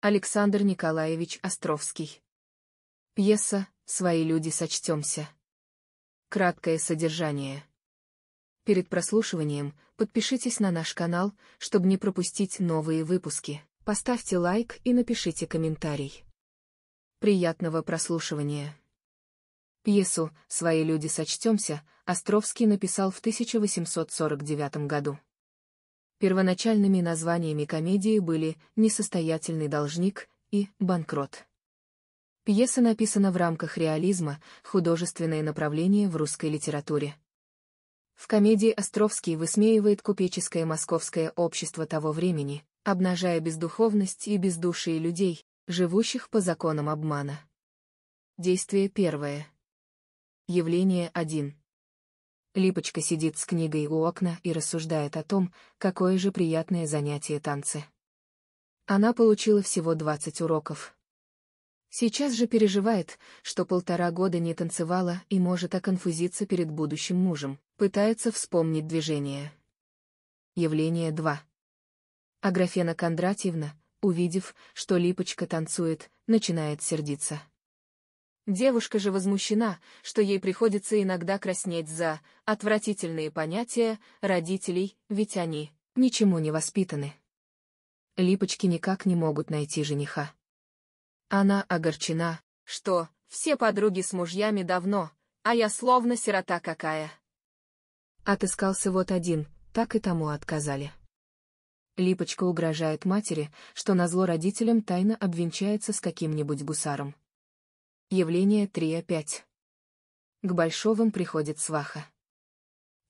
Александр Николаевич Островский. Пьеса «Свои люди сочтемся». Краткое содержание. Перед прослушиванием подпишитесь на наш канал, чтобы не пропустить новые выпуски. Поставьте лайк и напишите комментарий. Приятного прослушивания. Пьесу «Свои люди сочтемся» Островский написал в 1849 году. Первоначальными названиями комедии были «Несостоятельный должник» и «Банкрот». Пьеса написана в рамках реализма, художественное направление в русской литературе. В комедии Островский высмеивает купеческое московское общество того времени, обнажая бездуховность и бездушие людей, живущих по законам обмана. Действие первое. Явление 1. Липочка сидит с книгой у окна и рассуждает о том, какое же приятное занятие танцы. Она получила всего 20 уроков. Сейчас же переживает, что полтора года не танцевала и может оконфузиться перед будущим мужем, пытается вспомнить движение. Явление 2. Аграфена Кондратьевна, увидев, что Липочка танцует, начинает сердиться. Девушка же возмущена, что ей приходится иногда краснеть за отвратительные понятия родителей, ведь они ничему не воспитаны. Липочки никак не могут найти жениха. Она огорчена, что все подруги с мужьями давно, а я словно сирота какая. Отыскался вот один, так и тому отказали. Липочка угрожает матери, что назло родителям тайно обвенчается с каким-нибудь гусаром. Явление 3.5. К Большовым приходит сваха.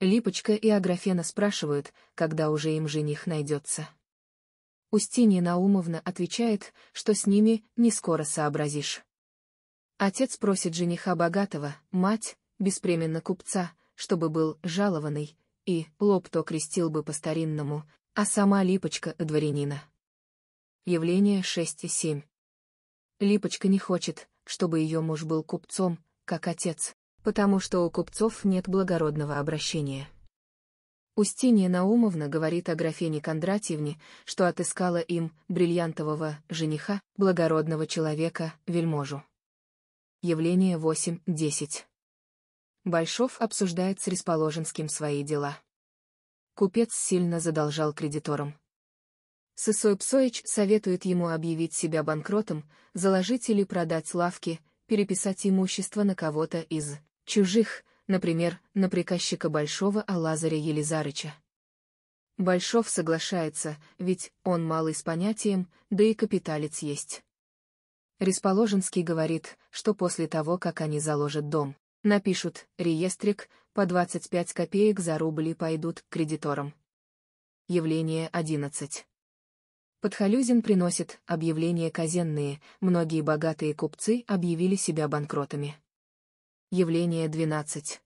Липочка и Аграфена спрашивают, когда уже им жених найдется. Устинья Наумовна отвечает, что с ними не скоро сообразишь. Отец просит жениха богатого, мать, беспременно купца, чтобы был жалованный, и лоб то крестил бы по-старинному, а сама Липочка — дворянина. Явление 6 и 7. Липочка не хочет, чтобы ее муж был купцом, как отец, потому что у купцов нет благородного обращения. Устинья Наумовна говорит о Графене Кондратьевне, что отыскала им бриллиантового жениха, благородного человека, вельможу. Явление 8.10. Большов обсуждает с Ресположенским свои дела. Купец сильно задолжал кредиторам. Сысой Псоич советует ему объявить себя банкротом, заложить или продать лавки, переписать имущество на кого-то из чужих, например, на приказчика Большого о Лазаре Елизарыча. Большов соглашается, ведь он малый с понятием, да и капиталец есть. Ресположенский говорит, что после того, как они заложат дом, напишут «реестрик», по 25 копеек за рубли пойдут к кредиторам. Явление 11. Подхалюзин приносит объявления казенные, многие богатые купцы объявили себя банкротами. Явление 12.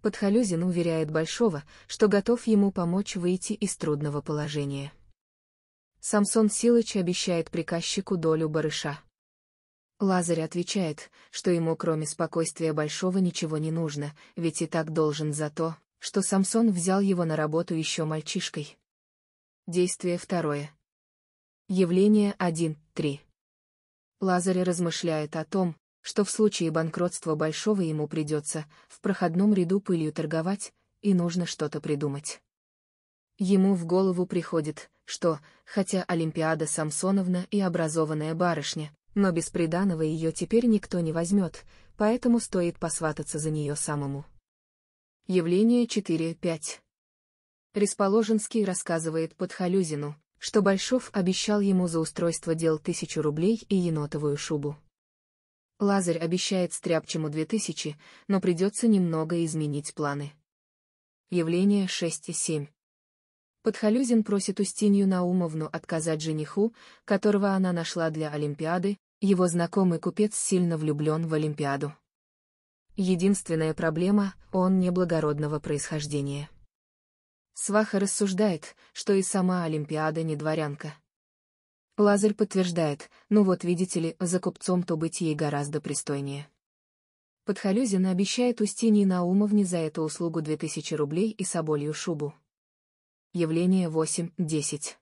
Подхалюзин уверяет Большого, что готов ему помочь выйти из трудного положения. Самсон Силыч обещает приказчику долю барыша. Лазарь отвечает, что ему кроме спокойствия Большого ничего не нужно, ведь и так должен за то, что Самсон взял его на работу еще мальчишкой. Действие второе. Явление 1.3. Лазарь размышляет о том, что в случае банкротства большого ему придется в проходном ряду пылью торговать, и нужно что-то придумать. Ему в голову приходит, что, хотя Олимпиада Самсоновна и образованная барышня, но без приданого ее теперь никто не возьмет, поэтому стоит посвататься за нее самому. Явление 4.5. Ресположенский рассказывает Подхалюзину, что Большов обещал ему за устройство дел тысячу рублей и енотовую шубу. Лазарь обещает стряпчему две тысячи, но придется немного изменить планы. Явление 6 и 7. Подхалюзин просит Устинью Наумовну отказать жениху, которого она нашла для Олимпиады, его знакомый купец сильно влюблен в Олимпиаду. Единственная проблема — он неблагородного происхождения. Сваха рассуждает, что и сама Олимпиада не дворянка. Лазарь подтверждает, ну вот видите ли, за купцом то быть ей гораздо пристойнее. Подхалюзина обещает Устинии Наумовне за эту услугу 2000 рублей и соболью шубу. Явление 8.10.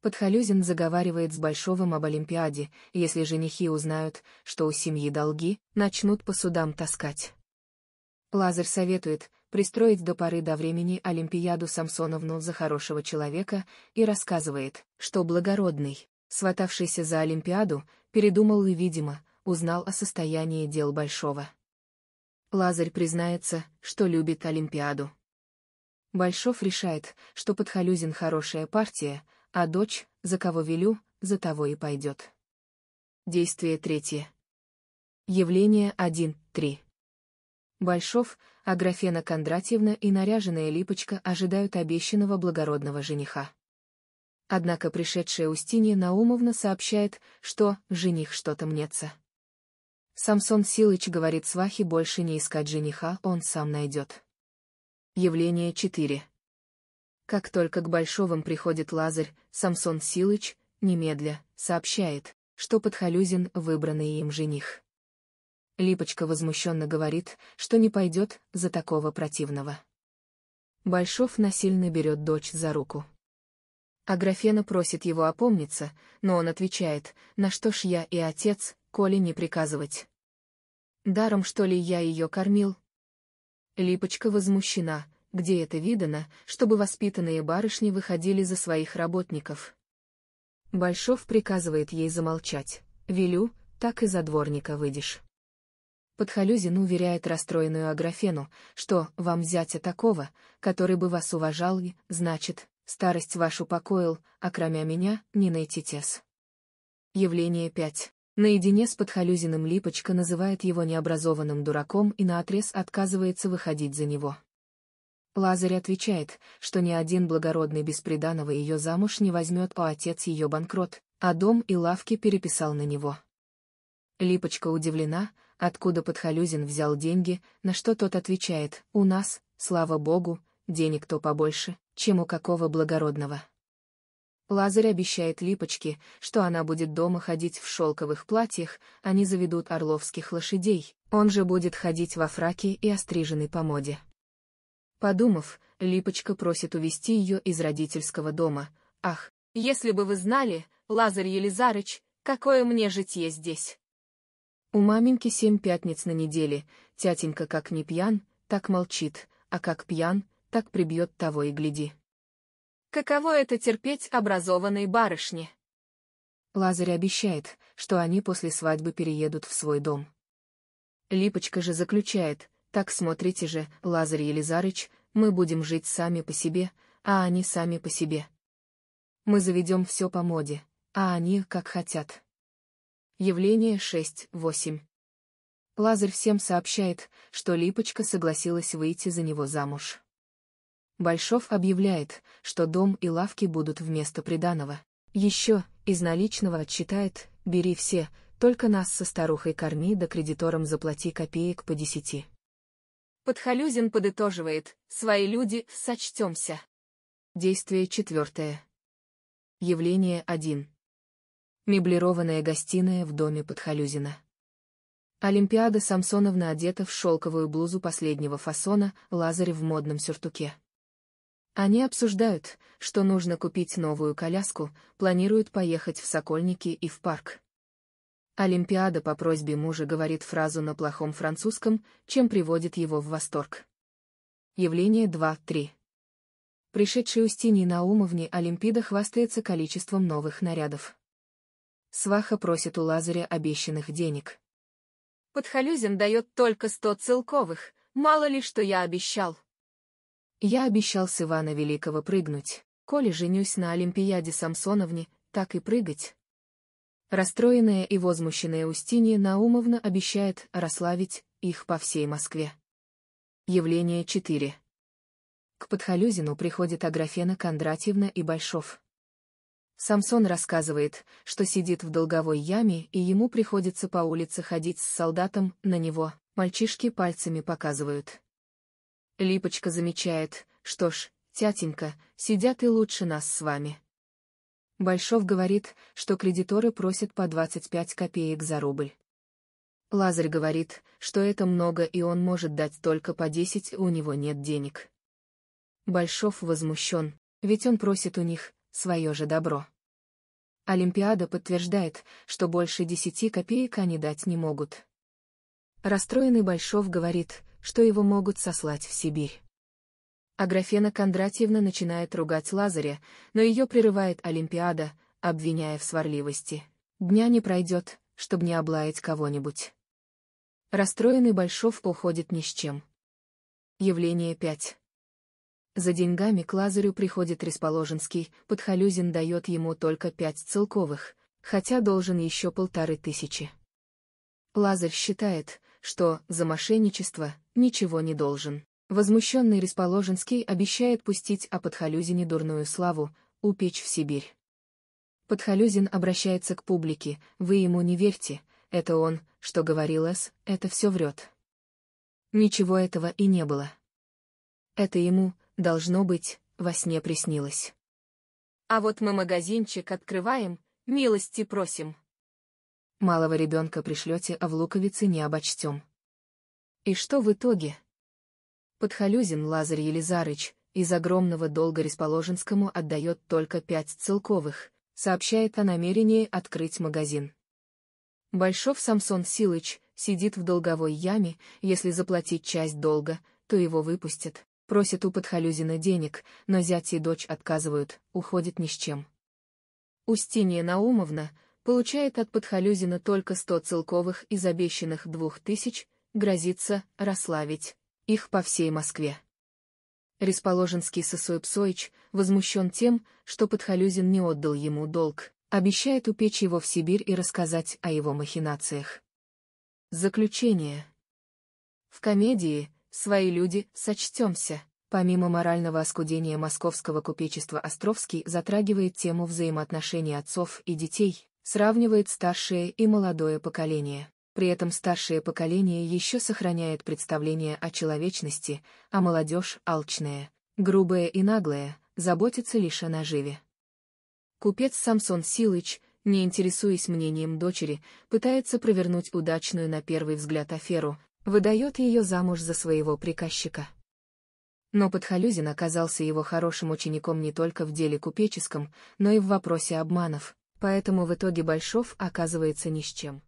Подхалюзин заговаривает с Большовым об Олимпиаде, если женихи узнают, что у семьи долги, начнут по судам таскать. Лазарь советует, пристроить до поры до времени Олимпиаду Самсоновну за хорошего человека, и рассказывает, что благородный, сватавшийся за Олимпиаду, передумал и, видимо, узнал о состоянии дел Большого. Лазарь признается, что любит Олимпиаду. Большов решает, что Подхалюзин хорошая партия, а дочь, за кого велю, за того и пойдет. Действие третье. Явление 1.3. Большов, Аграфена Кондратьевна и наряженная Липочка ожидают обещанного благородного жениха. Однако пришедшая Устинья Наумовна сообщает, что «жених что-то мнется». Самсон Силыч говорит свахе больше не искать жениха, он сам найдет. Явление 4. Как только к Большовым приходит Лазарь, Самсон Силыч, немедля, сообщает, что Подхалюзин выбранный им жених. Липочка возмущенно говорит, что не пойдет за такого противного. Большов насильно берет дочь за руку. а Графена просит его опомниться, но он отвечает, на что ж я и отец, коли не приказывать. Даром что ли я ее кормил? Липочка возмущена, где это видано, чтобы воспитанные барышни выходили за своих работников. Большов приказывает ей замолчать, велю, так и за дворника выйдешь. Подхалюзин ну, уверяет расстроенную Аграфену, что «вам зятя такого, который бы вас уважал и, значит, старость вашу покоил, а кроме меня не найти тес». Явление 5. Наедине с подхалюзиным Липочка называет его необразованным дураком и наотрез отказывается выходить за него. Лазарь отвечает, что ни один благородный бесприданного ее замуж не возьмет, а отец ее банкрот, а дом и лавки переписал на него. Липочка удивлена, откуда подхалюзин взял деньги, на что тот отвечает, у нас, слава богу, денег то побольше, чем у какого благородного. Лазарь обещает Липочке, что она будет дома ходить в шелковых платьях, они а заведут орловских лошадей, он же будет ходить во фраке и остриженный по моде. Подумав, Липочка просит увести ее из родительского дома. Ах, если бы вы знали, Лазарь Елизарыч, какое мне житье здесь! У маменьки семь пятниц на неделе, тятенька как не пьян, так молчит, а как пьян, так прибьет того и гляди. Каково это терпеть образованные барышни? Лазарь обещает, что они после свадьбы переедут в свой дом. Липочка же заключает, так смотрите же, Лазарь Елизарыч, мы будем жить сами по себе, а они сами по себе. Мы заведем все по моде, а они как хотят. Явление 6-8. Лазарь всем сообщает, что Липочка согласилась выйти за него замуж. Большов объявляет, что дом и лавки будут вместо приданого. Еще, из наличного отчитает, бери все, только нас со старухой корми да кредиторам заплати копеек по десяти. Подхалюзин подытоживает, свои люди, сочтемся. Действие четвертое. Явление один. Меблированная гостиная в доме Подхалюзина. Олимпиада Самсоновна одета в шелковую блузу последнего фасона, Лазарь в модном сюртуке. Они обсуждают, что нужно купить новую коляску, планируют поехать в Сокольники и в парк. Олимпиада по просьбе мужа говорит фразу на плохом французском, чем приводит его в восторг. Явление 2-3. Пришедшей Устинии Наумовне Олимпида хвастается количеством новых нарядов. Сваха просит у Лазаря обещанных денег. Подхалюзин дает только сто целковых, мало ли что я обещал. Я обещал с Ивана Великого прыгнуть. Коли женюсь на Олимпиаде Самсоновне, так и прыгать. Расстроенная и возмущенная Устинья Наумовна обещает расславить их по всей Москве. Явление 4. К Подхалюзину приходит Аграфена Кондратьевна и Большов. Самсон рассказывает, что сидит в долговой яме и ему приходится по улице ходить с солдатом, на него мальчишки пальцами показывают. Липочка замечает, что ж, тятенька, сидят и лучше нас с вами. Большов говорит, что кредиторы просят по 25 копеек за рубль. Лазарь говорит, что это много и он может дать только по 10, у него нет денег. Большов возмущен, ведь он просит у них свое же добро. Олимпиада подтверждает, что больше десяти копеек они дать не могут. Расстроенный Большов говорит, что его могут сослать в Сибирь. Аграфена Кондратьевна начинает ругать Лазаря, но ее прерывает Олимпиада, обвиняя в сварливости. Дня не пройдет, чтобы не облаять кого-нибудь. Расстроенный Большов уходит ни с чем. Явление 5. За деньгами к Лазарю приходит Ресположенский, Подхалюзин дает ему только пять целковых, хотя должен еще полторы тысячи. Лазарь считает, что за мошенничество ничего не должен. Возмущенный Ресположенский обещает пустить о Подхалюзине дурную славу, упечь в Сибирь. Подхалюзин обращается к публике, вы ему не верьте, это он, что говорил С, это все врет. Ничего этого и не было. Это ему, Должно быть, во сне приснилось. А вот мы магазинчик открываем, милости просим. Малого ребенка пришлете, а в луковице не обочтем. И что в итоге? Подхалюзин Лазарь Елизарыч из огромного долга Ресположенскому отдает только пять целковых, сообщает о намерении открыть магазин. Большов Самсон Силыч сидит в долговой яме, если заплатить часть долга, то его выпустят просит у подхалюзина денег, но зять и дочь отказывают, уходит ни с чем. Устинья Наумовна получает от подхалюзина только сто целковых из обещанных двух тысяч, грозится расславить их по всей Москве. Ресположенский Сысой возмущен тем, что подхалюзин не отдал ему долг, обещает упечь его в Сибирь и рассказать о его махинациях. Заключение. В комедии свои люди, сочтемся. Помимо морального оскудения московского купечества Островский затрагивает тему взаимоотношений отцов и детей, сравнивает старшее и молодое поколение. При этом старшее поколение еще сохраняет представление о человечности, а молодежь — алчная, грубая и наглая, заботится лишь о наживе. Купец Самсон Силыч, не интересуясь мнением дочери, пытается провернуть удачную на первый взгляд аферу, выдает ее замуж за своего приказчика. Но Подхалюзин оказался его хорошим учеником не только в деле купеческом, но и в вопросе обманов, поэтому в итоге Большов оказывается ни с чем.